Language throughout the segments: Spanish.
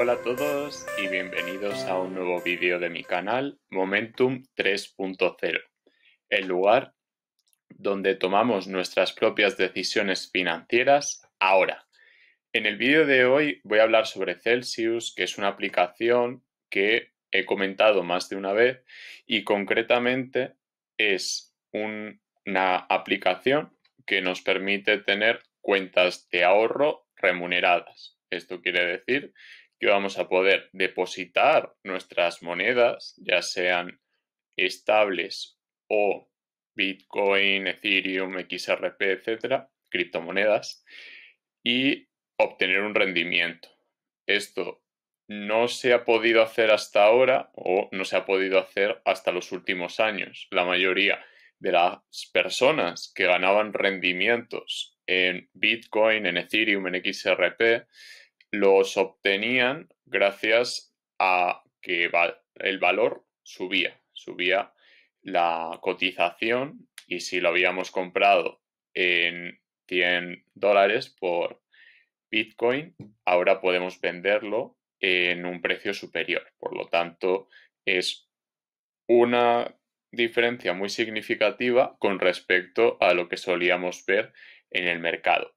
Hola a todos y bienvenidos a un nuevo vídeo de mi canal Momentum 3.0, el lugar donde tomamos nuestras propias decisiones financieras ahora. En el vídeo de hoy voy a hablar sobre Celsius, que es una aplicación que he comentado más de una vez y concretamente es una aplicación que nos permite tener cuentas de ahorro remuneradas. Esto quiere decir que vamos a poder depositar nuestras monedas, ya sean estables o Bitcoin, Ethereum, XRP, etcétera, criptomonedas, y obtener un rendimiento. Esto no se ha podido hacer hasta ahora o no se ha podido hacer hasta los últimos años. La mayoría de las personas que ganaban rendimientos en Bitcoin, en Ethereum, en XRP, los obtenían gracias a que el valor subía, subía la cotización y si lo habíamos comprado en 100 dólares por Bitcoin, ahora podemos venderlo en un precio superior. Por lo tanto, es una diferencia muy significativa con respecto a lo que solíamos ver en el mercado.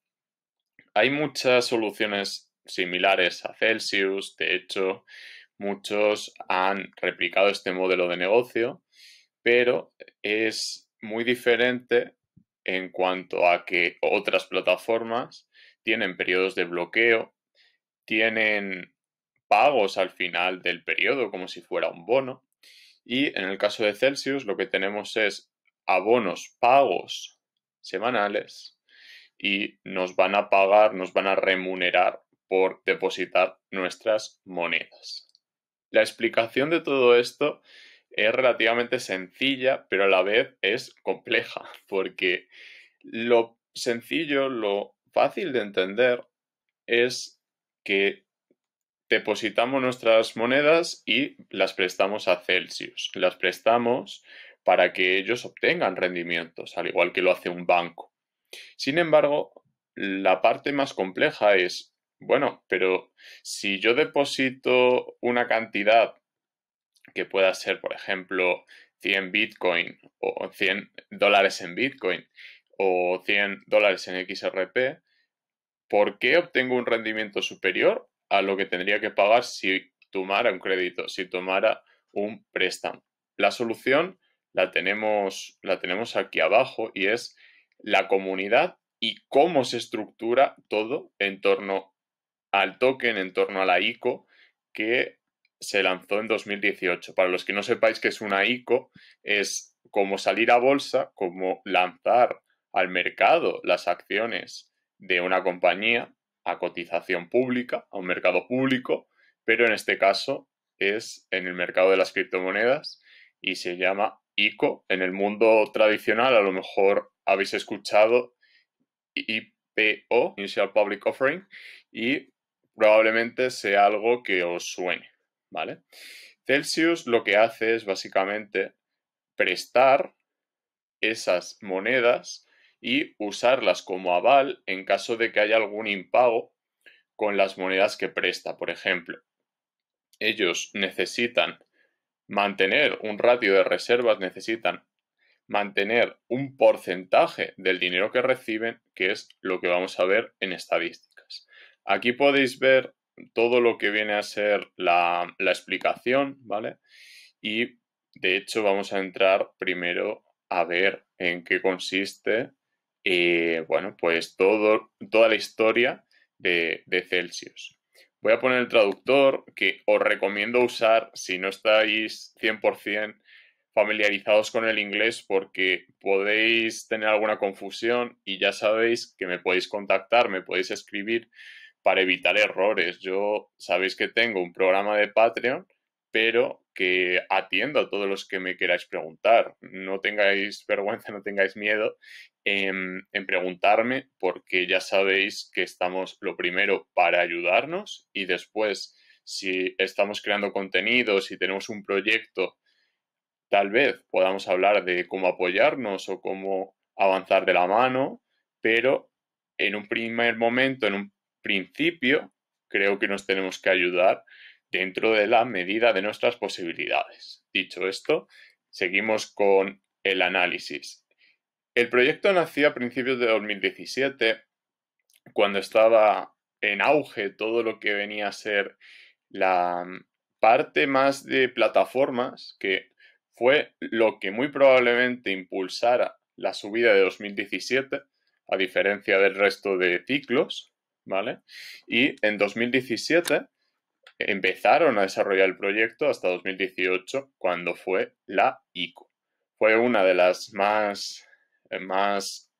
Hay muchas soluciones similares a Celsius. De hecho, muchos han replicado este modelo de negocio, pero es muy diferente en cuanto a que otras plataformas tienen periodos de bloqueo, tienen pagos al final del periodo como si fuera un bono. Y en el caso de Celsius lo que tenemos es abonos pagos semanales y nos van a pagar, nos van a remunerar por depositar nuestras monedas. La explicación de todo esto es relativamente sencilla, pero a la vez es compleja, porque lo sencillo, lo fácil de entender es que depositamos nuestras monedas y las prestamos a Celsius. Las prestamos para que ellos obtengan rendimientos, al igual que lo hace un banco. Sin embargo, la parte más compleja es bueno, pero si yo deposito una cantidad que pueda ser, por ejemplo, 100 Bitcoin o 100 dólares en Bitcoin o 100 dólares en XRP, ¿por qué obtengo un rendimiento superior a lo que tendría que pagar si tomara un crédito, si tomara un préstamo? La solución la tenemos, la tenemos aquí abajo y es la comunidad y cómo se estructura todo en torno al token en torno a la ICO que se lanzó en 2018. Para los que no sepáis qué es una ICO, es como salir a bolsa, como lanzar al mercado las acciones de una compañía a cotización pública, a un mercado público, pero en este caso es en el mercado de las criptomonedas y se llama ICO. En el mundo tradicional a lo mejor habéis escuchado IPO, Initial Public Offering, y probablemente sea algo que os suene, ¿vale? Celsius lo que hace es básicamente prestar esas monedas y usarlas como aval en caso de que haya algún impago con las monedas que presta, por ejemplo. Ellos necesitan mantener un ratio de reservas, necesitan mantener un porcentaje del dinero que reciben, que es lo que vamos a ver en estadística. Aquí podéis ver todo lo que viene a ser la, explicación, ¿vale? Y de hecho vamos a entrar primero a ver en qué consiste, eh, bueno, pues toda la historia de, de Celsius. Voy a poner el traductor que os recomiendo usar si no estáis 100% familiarizados con el inglés porque podéis tener alguna confusión y ya sabéis que me podéis contactar, me podéis escribir para evitar errores. Yo sabéis que tengo un programa de Patreon, pero que atiendo a todos los que me queráis preguntar. No tengáis vergüenza, no tengáis miedo en, preguntarme, porque ya sabéis que estamos lo primero para ayudarnos y después, si estamos creando contenido, si tenemos un proyecto, tal vez podamos hablar de cómo apoyarnos o cómo avanzar de la mano, pero en un primer momento, en un principio, creo que nos tenemos que ayudar dentro de la medida de nuestras posibilidades. Dicho esto, seguimos con el análisis. El proyecto nació a principios de 2017, cuando estaba en auge todo lo que venía a ser la parte más de plataformas, que fue lo que muy probablemente impulsara la subida de 2017, a diferencia del resto de ciclos, ¿vale? Y en 2017 empezaron a desarrollar el proyecto hasta 2018, cuando fue la ICO. Fue una de las más, eh, más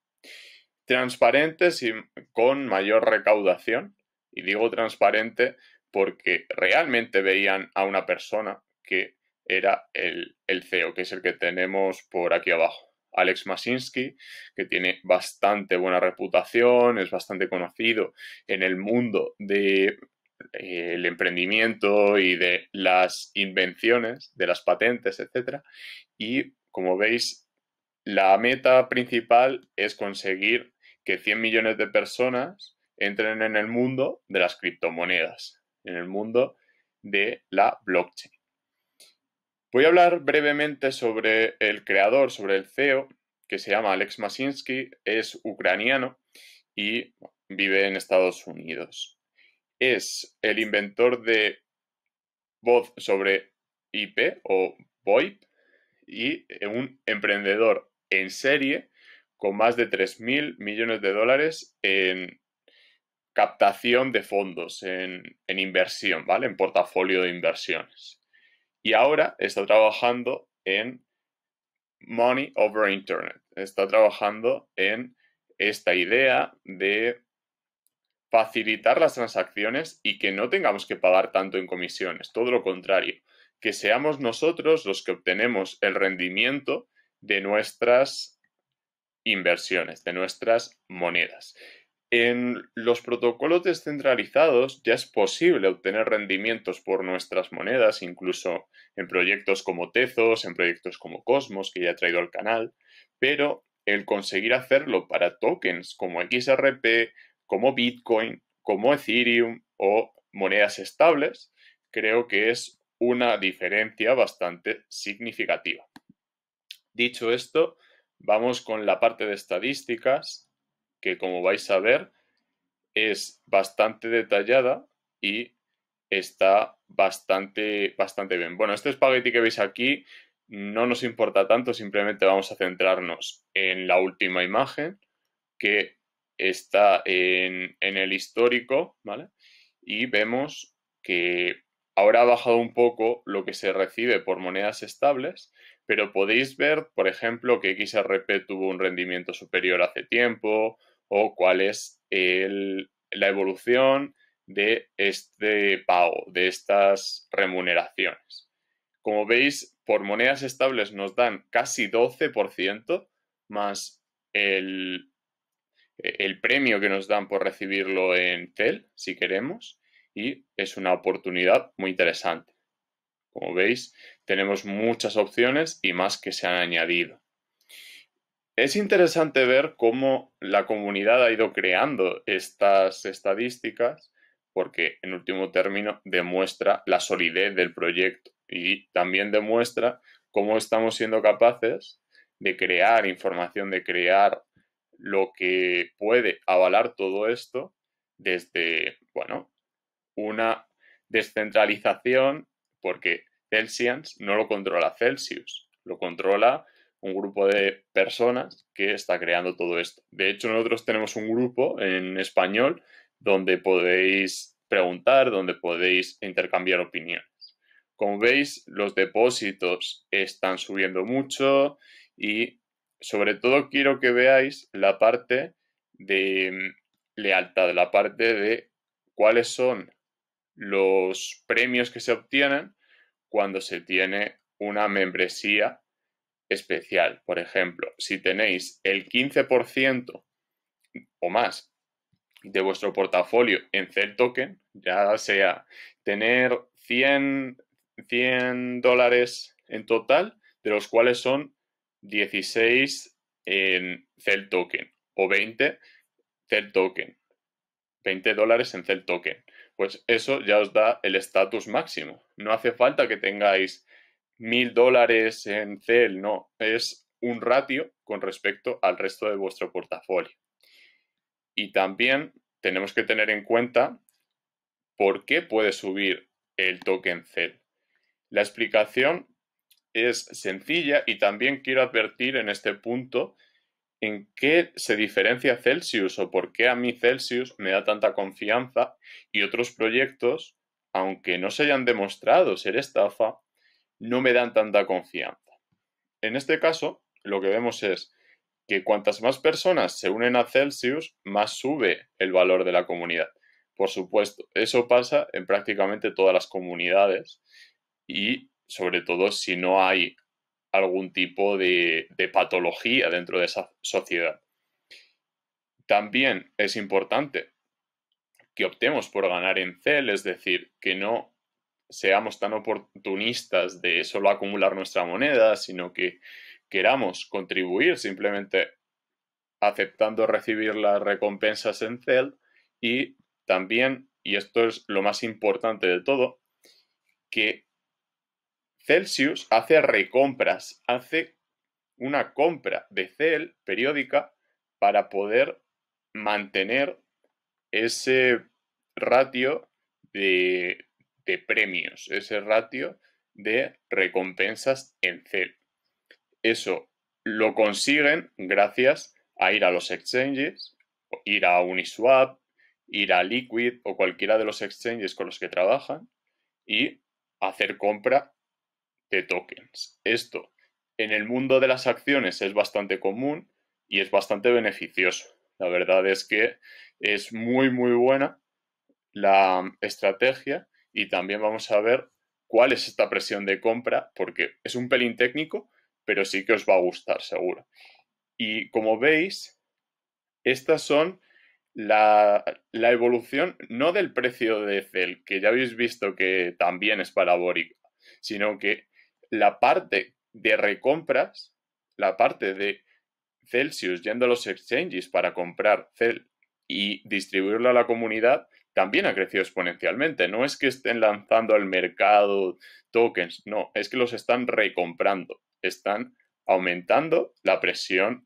transparentes y con mayor recaudación. Y digo transparente porque realmente veían a una persona que era el, el CEO, que es el que tenemos por aquí abajo. Alex Masinski, que tiene bastante buena reputación, es bastante conocido en el mundo del de, eh, emprendimiento y de las invenciones, de las patentes, etc. Y como veis, la meta principal es conseguir que 100 millones de personas entren en el mundo de las criptomonedas, en el mundo de la blockchain. Voy a hablar brevemente sobre el creador, sobre el CEO, que se llama Alex Masinsky, es ucraniano y vive en Estados Unidos. Es el inventor de voz sobre IP o VoIP y un emprendedor en serie con más de 3.000 millones de dólares en captación de fondos, en, en inversión, ¿vale? En portafolio de inversiones. Y ahora está trabajando en Money over Internet. Está trabajando en esta idea de facilitar las transacciones y que no tengamos que pagar tanto en comisiones, todo lo contrario, que seamos nosotros los que obtenemos el rendimiento de nuestras inversiones, de nuestras monedas. En los protocolos descentralizados ya es posible obtener rendimientos por nuestras monedas, incluso en proyectos como Tezos, en proyectos como Cosmos, que ya he traído al canal, pero el conseguir hacerlo para tokens como XRP, como Bitcoin, como Ethereum o monedas estables, creo que es una diferencia bastante significativa. Dicho esto, vamos con la parte de estadísticas que como vais a ver es bastante detallada y está bastante, bastante bien. Bueno, este espagueti que veis aquí no nos importa tanto, simplemente vamos a centrarnos en la última imagen que está en, en el histórico, ¿vale? Y vemos que ahora ha bajado un poco lo que se recibe por monedas estables, pero podéis ver, por ejemplo, que XRP tuvo un rendimiento superior hace tiempo, o cuál es la evolución de este pago, de estas remuneraciones. Como veis, por monedas estables nos dan casi 12% más el, el premio que nos dan por recibirlo en TEL, si queremos, y es una oportunidad muy interesante. Como veis, tenemos muchas opciones y más que se han añadido es interesante ver cómo la comunidad ha ido creando estas estadísticas porque en último término demuestra la solidez del proyecto y también demuestra cómo estamos siendo capaces de crear información, de crear lo que puede avalar todo esto desde, bueno, una descentralización, porque Celsius no lo controla Celsius, lo controla un grupo de personas que está creando todo esto. De hecho, nosotros tenemos un grupo en español donde podéis preguntar, donde podéis intercambiar opiniones. Como veis, los depósitos están subiendo mucho y sobre todo quiero que veáis la parte de mm, lealtad, la parte de cuáles son los premios que se obtienen cuando se tiene una membresía especial. Por ejemplo, si tenéis el 15% o más de vuestro portafolio en CEL token, ya sea tener 100, 100 dólares en total, de los cuales son 16 en CEL token o 20 CEL token, 20 dólares en CEL token. Pues eso ya os da el estatus máximo. No hace falta que tengáis mil dólares en CEL, no, es un ratio con respecto al resto de vuestro portafolio. Y también tenemos que tener en cuenta por qué puede subir el token CEL. La explicación es sencilla y también quiero advertir en este punto en qué se diferencia Celsius o por qué a mí Celsius me da tanta confianza y otros proyectos, aunque no se hayan demostrado ser estafa, no me dan tanta confianza. En este caso, lo que vemos es que cuantas más personas se unen a Celsius, más sube el valor de la comunidad. Por supuesto, eso pasa en prácticamente todas las comunidades y sobre todo si no hay algún tipo de, patología dentro de esa sociedad. También es importante que optemos por ganar en CEL, es decir, que no seamos tan oportunistas de solo acumular nuestra moneda, sino que queramos contribuir simplemente aceptando recibir las recompensas en CEL y también, y esto es lo más importante de todo, que Celsius hace recompras, hace una compra de CEL periódica para poder mantener ese ratio de de premios, ese ratio de recompensas en cero. Eso lo consiguen gracias a ir a los exchanges, ir a Uniswap, ir a Liquid o cualquiera de los exchanges con los que trabajan y hacer compra de tokens. Esto en el mundo de las acciones es bastante común y es bastante beneficioso. La verdad es que es muy muy buena la estrategia y también vamos a ver cuál es esta presión de compra, porque es un pelín técnico, pero sí que os va a gustar seguro. Y como veis, estas son la, la evolución no del precio de Cel, que ya habéis visto que también es parabólica, sino que la parte de recompras, la parte de Celsius yendo a los exchanges para comprar Cel y distribuirlo a la comunidad, también ha crecido exponencialmente. No es que estén lanzando al mercado tokens, no, es que los están recomprando, están aumentando la presión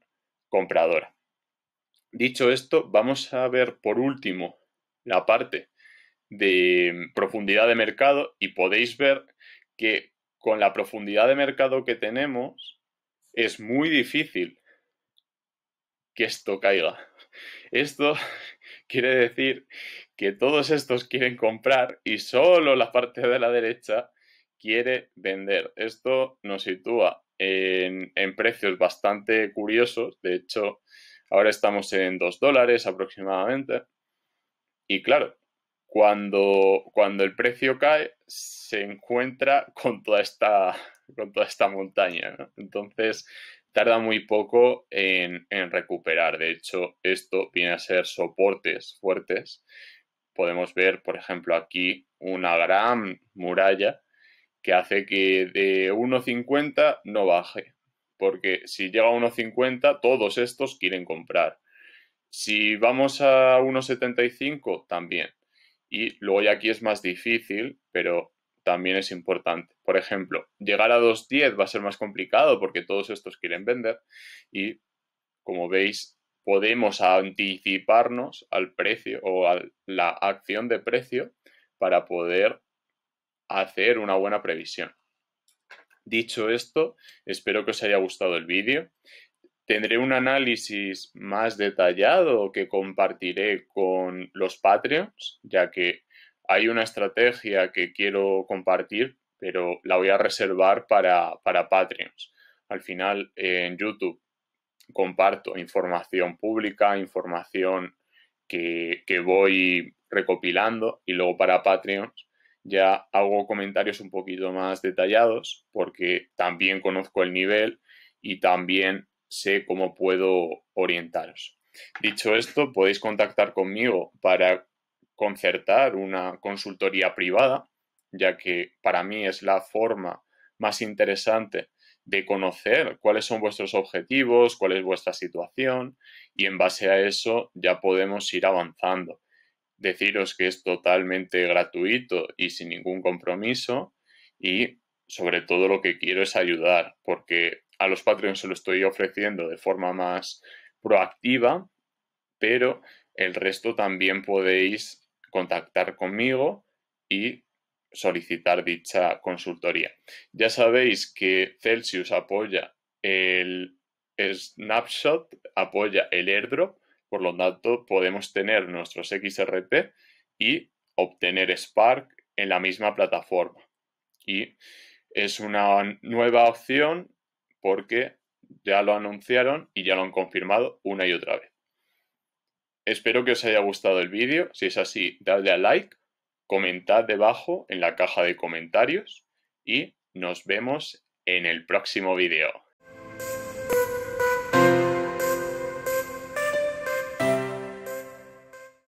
compradora. Dicho esto, vamos a ver por último la parte de profundidad de mercado y podéis ver que con la profundidad de mercado que tenemos es muy difícil que esto caiga. Esto Quiere decir que todos estos quieren comprar y solo la parte de la derecha quiere vender. Esto nos sitúa en, precios bastante curiosos. De hecho, ahora estamos en 2 dólares aproximadamente. Y claro, cuando, cuando el precio cae, se encuentra con toda esta, esta montaña. Entonces, tarda muy poco en, recuperar. De hecho, esto viene a ser soportes fuertes. Podemos ver, por ejemplo, aquí una gran muralla que hace que de 1,50 no baje. Porque si llega a 1,50, todos estos quieren comprar. Si vamos a 1,75, también. Y luego ya aquí es más difícil, pero también es importante. Por ejemplo, llegar a 2.10 va a ser más complicado porque todos estos quieren vender y, como veis, podemos anticiparnos al precio o a la acción de precio para poder hacer una buena previsión. Dicho esto, espero que os haya gustado el vídeo. Tendré un análisis más detallado que compartiré con los Patreons, ya que hay una estrategia que quiero compartir, pero la voy a reservar para, para Patreons. Al final, eh, en YouTube comparto información pública, información que, que voy recopilando y luego para Patreons ya hago comentarios un poquito más detallados porque también conozco el nivel y también sé cómo puedo orientaros. Dicho esto, podéis contactar conmigo para concertar una consultoría privada, ya que para mí es la forma más interesante de conocer cuáles son vuestros objetivos, cuál es vuestra situación y en base a eso ya podemos ir avanzando. Deciros que es totalmente gratuito y sin ningún compromiso y sobre todo lo que quiero es ayudar porque a los Patreons se lo estoy ofreciendo de forma más proactiva, pero el resto también podéis contactar conmigo y solicitar dicha consultoría. Ya sabéis que Celsius apoya el snapshot, apoya el airdrop, por lo tanto podemos tener nuestros XRP y obtener Spark en la misma plataforma. Y es una nueva opción porque ya lo anunciaron y ya lo han confirmado una y otra vez. Espero que os haya gustado el vídeo, si es así dadle a like, comentad debajo en la caja de comentarios y nos vemos en el próximo vídeo.